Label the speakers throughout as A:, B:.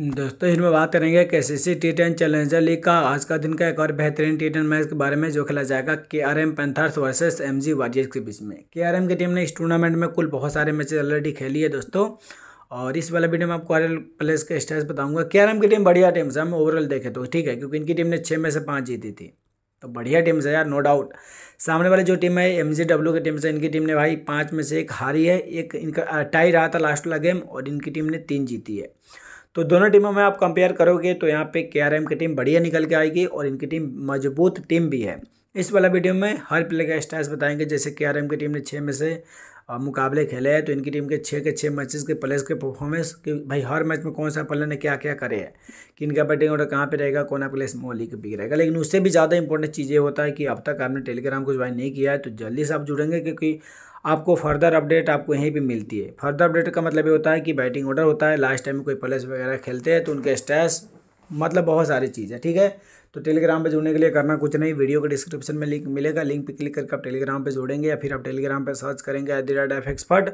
A: दोस्तों इसमें बात करेंगे के C C T ten challenger league का आज का दिन का एक और बेहतरीन टी टेन मैच के बारे में जो खेला जाएगा K R M Panthers versus M G Warriors के बीच में के आर एम की टीम ने इस टूर्नामेंट में कुल बहुत सारे मैचेस ऑलरेडी खेली है दोस्तों और इस वाला वीडियो में आपको आर प्लेस के स्टेज बताऊंगा के आर एम की टीम बढ़िया टीम से हम ओवरऑल देखें तो ठीक है क्योंकि इनकी टीम ने छः में से पाँच जीती थी तो बढ़िया टीम से यार नो डाउट सामने वाली जो टीम है एम जी डब्ल्यू की टीम से इनकी टीम ने भाई पाँच में से एक हारी है एक इनका टाई रहा था लास्ट वाला गेम और इनकी टीम ने तीन जीती है तो दोनों टीमों में आप कंपेयर करोगे तो यहाँ पे के की टीम बढ़िया निकल के आएगी और इनकी टीम मजबूत टीम भी है इस वाला वीडियो में हर प्लेयर का स्टाइल्स बताएंगे जैसे के की टीम ने छः में से मुकाबले खेले हैं तो इनकी टीम के छः के छः मैचेस के प्लेयर्स के परफॉर्मेंस कि भाई हर मैच में कौन सा प्लेयर ने क्या क्या करे है कि इनका बैटिंग ऑर्डर कहाँ पे रहेगा कौन प्लेस मोहली के बिग रहेगा लेकिन उससे भी ज़्यादा इंपॉर्टेंट चीज़ें होता है कि अब तक आपने टेलीग्राम को ज्वाइन नहीं किया है तो जल्दी से आप जुड़ेंगे क्योंकि आपको फर्दर अपडेट आपको यहीं पे मिलती है फर्दर अपडेट का मतलब ये होता है कि बैटिंग ऑर्डर होता है लास्ट टाइम में कोई प्लेस वगैरह खेलते हैं तो उनके स्टैस मतलब बहुत सारी चीज़ें ठीक है तो टेलीग्राम पे जुड़ने के लिए करना कुछ नहीं वीडियो के डिस्क्रिप्शन में लिंक मिलेगा लिंक पे क्लिक करके आप टेलीग्राम पे जुड़ेंगे या फिर आप टेलीग्राम पे सर्च करेंगे at the rate F expert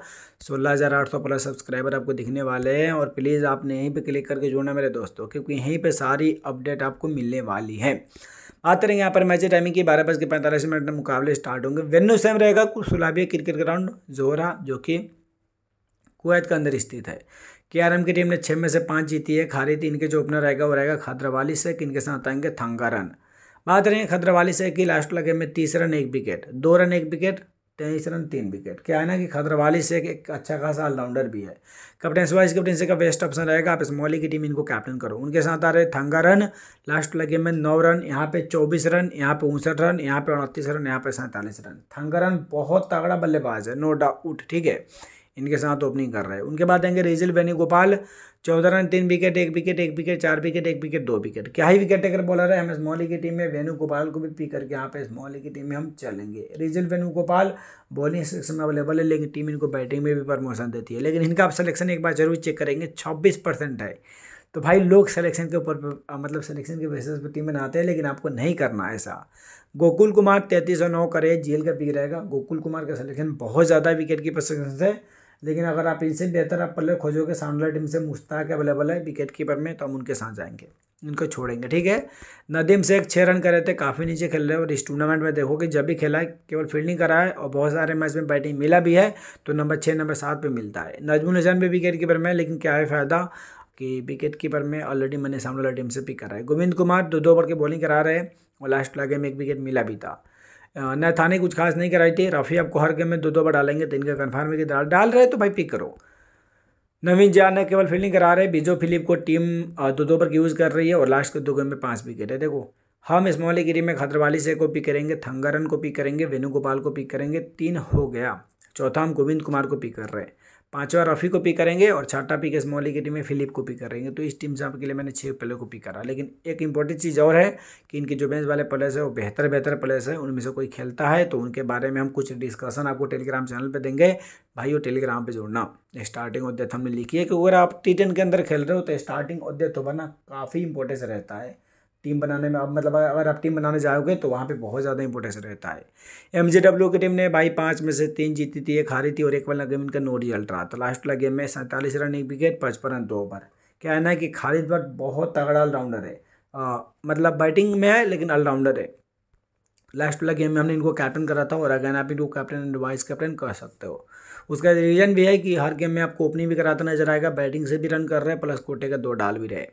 A: सोलह हज़ार आठ सौ प्लस सब्सक्राइबर आपको दिखने वाले हैं और प्लीज़ आपने यहीं पे क्लिक करके जुड़ना मेरे दोस्तों क्योंकि यहीं पर सारी अपडेट आपको मिलने वाली है आते रहेंगे यहाँ पर मैच टाइमिंग की बारह बज के पैंतालीस मिनट में मुकाबले स्टार्ट होंगे वेन्यू सेम रहेगा सुलाबिया क्रिकेट ग्राउंड जोहरा जो कि कुवैत के अंदर स्थित है के की टीम ने छः में से पाँच जीती है खारी तीन के जो ओपनर रहेगा वो रहेगा खद्रवाली से इनके साथ आएंगे थंगा रन बात हैं खद्रवाली से कि लास्ट लगे में तीस रन एक विकेट दो रन एक विकेट तेईस रन तीन विकेट क्या है ना कि खदरवाली से एक अच्छा खासा ऑलराउंडर भी है से वाइस कप्टन से का बेस्ट ऑप्शन रहेगा आप स्मॉली की टीम इनको कैप्टन करो उनके साथ आ रहे थंगा रन लास्ट लगे में नौ रन यहाँ पे चौबीस रन यहाँ पे उनसठ रन यहाँ पे उनतीस रन यहाँ पे सैंतालीस रन थंगा रन बहुत तगड़ा बल्लेबाज है नो डाउट ठीक है इनके साथ ओपनिंग तो कर रहे हैं उनके बाद आएंगे रेजिल वेणुगोपाल चौदह रन तीन विकेट एक विकेट एक विकेट चार विकेट एक विकेट दो विकेट क्या ही विकेट टेकर बोला है हम स्मॉली की टीम में वेणुगोपाल को भी पी करके यहाँ पे स्मॉली की टीम में हम चलेंगे रेजिल वेणुगोपाल बॉलिंग सेक्शन में अवेलेबल है लेकिन टीम इनको बैटिंग में भी प्रमोशन देती है लेकिन इनका आप सलेक्शन एक बार जरूर चेक करेंगे छब्बीस है तो भाई लोग सलेक्शन के ऊपर मतलब सलेक्शन के बेसिस पर टीम बनाते हैं लेकिन आपको नहीं करना ऐसा गोकुल कुमार तैंतीस और नौ करे जेल का पी रहेगा गोकुल कुमार का सलेक्शन बहुत ज़्यादा विकेट की परसेंटेज है लेकिन अगर आप इनसे बेहतर आप पल्ले खोजोगे साउंडला टीम से मुश्ताक अवेलेबल है विकेट कीपर में तो हम उनके साथ जाएंगे इनको छोड़ेंगे ठीक है नदीम से एक छः रन करे थे काफ़ी नीचे खेल रहे हैं और इस टूर्नामेंट में देखो कि जब भी खेला है केवल फील्डिंग करा है और बहुत सारे मैच में बैटिंग मिला भी है तो नंबर छः नंबर सात पे मिलता है नजमुल हसन भी विकेट कीपर में लेकिन क्या है फ़ायदा कि विकेट कीपर में ऑलरेडी मैंने सामने वाला टीम से पिक करा है गोविंद कुमार दो दो ओवर की बॉलिंग करा रहे हैं और लास्ट लागे में एक विकेट मिला भी था नैथा ने कुछ खास नहीं कराई थी रफ़ी आपको हर गेम में दो दो बार डालेंगे तो इनका कन्फर्म है कि डाल रहे तो भाई पिक करो नवीन जान ने केवल फील्डिंग करा रहे बीजो फिलिप को टीम दो दो पर यूज़ कर रही है और लास्ट के दो गेम में पाँच विकेट है देखो हम इस मामले गिरी में खतरवाली से को पिक करेंगे थंगारन को पिक करेंगे वेणुगोपाल को पिक करेंगे तीन हो गया चौथा हम गोविंद कुमार को पिक कर रहे हैं पांचवा रफ़ी को पिक करेंगे और छठा पिक स्मॉली की टीम में फिलिप को पिक करेंगे तो इस टीम से आपके लिए मैंने छः प्लेयर को पिक करा लेकिन एक इंपॉर्टेंट चीज़ और है कि इनके जो बेंच वाले प्लेयर्स है वो बेहतर बेहतर प्लेयर्स हैं उनमें से कोई खेलता है तो उनके बारे में हम कुछ डिस्कशन आपको टेलीग्राम चैनल पर देंगे भाई टेलीग्राम पर जोड़ना स्टार्टिंग उद्यत तो हमने लिखी है कि अगर आप टी के अंदर खेल रहे हो तो स्टार्टिंग उद्यत होना काफ़ी इंपॉर्टेंस रहता है टीम बनाने में अब मतलब अगर आप टीम बनाने जाओगे तो वहाँ पे बहुत ज़्यादा इंपोर्टेंस रहता है एम की टीम ने भाई पाँच में से तीन जीती थी एक हारी थी और एक वाला गेम इनका नो रिजल्ट रहा था लास्ट वाला गेम में सैंतालीस रन एक विकेट पचपन रन दो ओवर क्या है ना कि खालिद भट्ट बहुत तगड़ा ऑलराउंडर है आ, मतलब बैटिंग में है लेकिन ऑलराउंडर है लास्ट वाला गेम में हमने इनको कैप्टन करा था और अगेन आप इनको कैप्टन एंड वाइस कैप्टन कर सकते हो उसका रीज़न भी है कि हर गेम में आपको ओपनिंग भी कराता नजर आएगा बैटिंग से भी रन कर रहे हैं प्लस कोटे का दो डाल भी रहे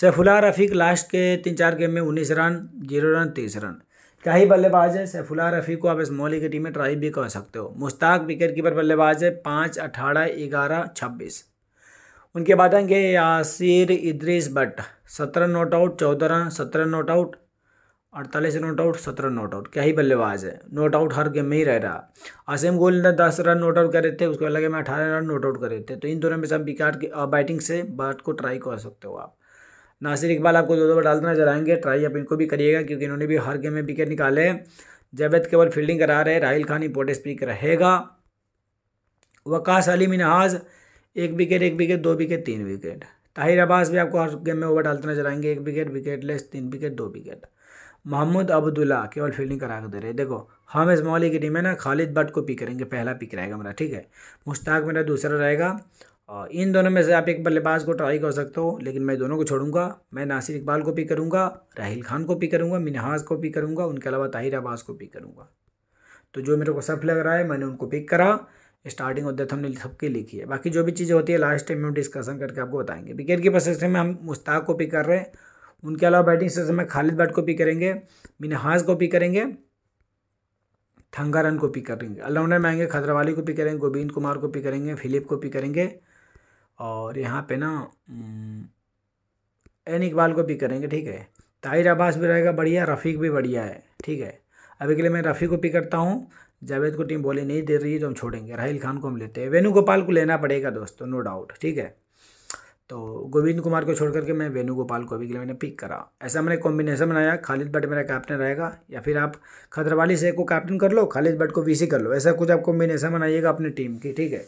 A: सैफुल्ला रफीक लास्ट के तीन चार गेम में उन्नीस रन जीरो रन तीस रन क्या ही बल्लेबाज है सैफुल्ला रफीक को आप इस मोहली की टीम में ट्राई भी कर सकते हो मुश्ताक विकेट कीपर बल्लेबाज है पाँच अठारह ग्यारह छब्बीस उनके बाद आएंगे यासिर इद्रिस बट सत्रह नॉट आउट चौदह रन सत्रह नॉट आउट अड़तालीस नॉट आउट सत्रह नॉट आउट क्या ही बल्लेबाज है नॉट आउट हर गेम में ही रह रहा आसिम गोल ने दस रन नॉट आउट करे थे उसके अलग में अठारह रन नॉट आउट करे थे तो इन दोनों में से आप विकेट बैटिंग से बात को ट्राई कर सकते हो आप नासिर इकबाल आपको दो दो बार डालते नजर आएंगे ट्राई आप इनको भी करिएगा क्योंकि इन्होंने भी हर गेम में विकेट निकाले जावेद केवल फील्डिंग करा रहे राहुल खान इंपोर्टेंट स्पीक रहेगा वकाश अली मिनहाज एक विकेट एक विकेट दो विकेट तीन विकेट ताहिर अब्बास भी आपको हर गेम में ओवर डालते नजर आएंगे एक विकेट विकेट लेस तीन विकेट दो विकेट मोहम्मद अब्दुल्ला केवल फील्डिंग करा के दे रहे देखो हम इस मौली की टीम में ना खालिद भट्ट को पिक करेंगे पहला पिक रहेगा मेरा ठीक है मुश्ताक मेरा दूसरा रहेगा और इन दोनों में से आप एक बल्लेबाज को ट्राई कर सकते हो लेकिन मैं दोनों को छोड़ूंगा मैं नासिर इकबाल को पिक करूंगा राहिल खान को पिक करूंगा मिनहाज को पिक करूंगा उनके अलावा ताहिर अब्बास को पिक करूंगा तो जो मेरे को सफ लग रहा है मैंने उनको पिक करा स्टार्टिंग और हमने सबकी लिखी है बाकी जो भी चीज़ें होती है लास्ट टाइम हम डिस्कशन करके आपको बताएंगे विकेट की पोजिशन में हम मुश्ताक को पिक कर रहे हैं उनके अलावा बैटिंग से में खालिद बैट को पिक करेंगे मिनहाज को पिक करेंगे थंगारन को पिक करेंगे ऑलराउंडर में आएंगे खदरावाली को पिक करेंगे गोविंद कुमार को पिक करेंगे फिलिप को पिक करेंगे और यहाँ पे ना एन इकबाल को पिक करेंगे ठीक है ताहिर अब्बास भी रहेगा बढ़िया रफ़ीक भी बढ़िया है ठीक है अभी के लिए मैं रफ़ी को पिक करता हूँ जावेद को टीम बोली नहीं दे रही है तो हम छोड़ेंगे राहिल खान को हम लेते हैं वेणुगोपाल को लेना पड़ेगा दोस्तों नो डाउट ठीक है तो गोविंद कुमार को छोड़ करके मैं वेणुगोपाल को अभी के लिए मैंने पिक करा ऐसा मैंने कॉम्बिनेशन बनाया खालिद भट्ट मेरा कैप्टन रहेगा या फिर आप खतरवाली से को कैप्टन कर लो खालिद भट्ट को वीसी कर लो ऐसा कुछ आप कॉम्बिनेशन बनाइएगा अपनी टीम की ठीक है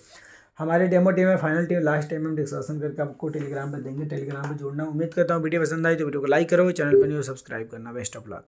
A: हमारे डेमो टीम है फाइनल टीम लास्ट टाइम हम डिस्कशन करके आपको टेलीग्राम पर देंगे टेलीग्राम पर जुड़ना उम्मीद करता हूँ वीडियो पसंद आई तो वीडियो को लाइक करो चैनल पर हो सब्सक्राइब तो करना बेस्ट ऑफ लक